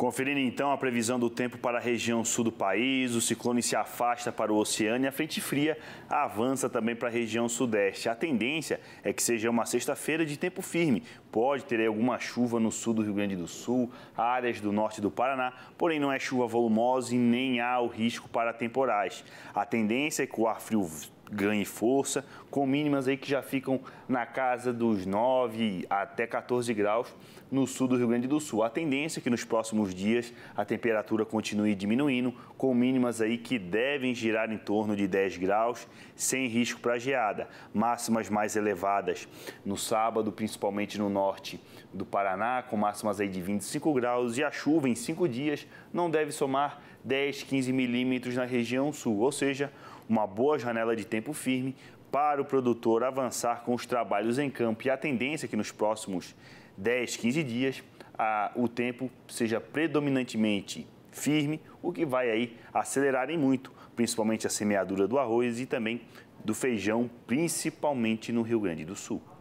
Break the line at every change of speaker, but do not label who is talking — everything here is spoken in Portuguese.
Conferindo então a previsão do tempo para a região sul do país, o ciclone se afasta para o oceano e a frente fria avança também para a região sudeste. A tendência é que seja uma sexta-feira de tempo firme. Pode ter alguma chuva no sul do Rio Grande do Sul, áreas do norte do Paraná, porém não é chuva volumosa e nem há o risco para temporais. A tendência é que o ar frio ganhe força, com mínimas aí que já ficam na casa dos 9 até 14 graus no sul do Rio Grande do Sul. A tendência é que nos próximos dias a temperatura continue diminuindo, com mínimas aí que devem girar em torno de 10 graus, sem risco para geada. Máximas mais elevadas no sábado, principalmente no norte do Paraná, com máximas aí de 25 graus e a chuva em 5 dias não deve somar 10, 15 milímetros na região sul, ou seja, uma boa janela de tempo firme para o produtor avançar com os trabalhos em campo e a tendência é que nos próximos 10, 15 dias a, o tempo seja predominantemente firme, o que vai aí acelerar em muito, principalmente a semeadura do arroz e também do feijão, principalmente no Rio Grande do Sul.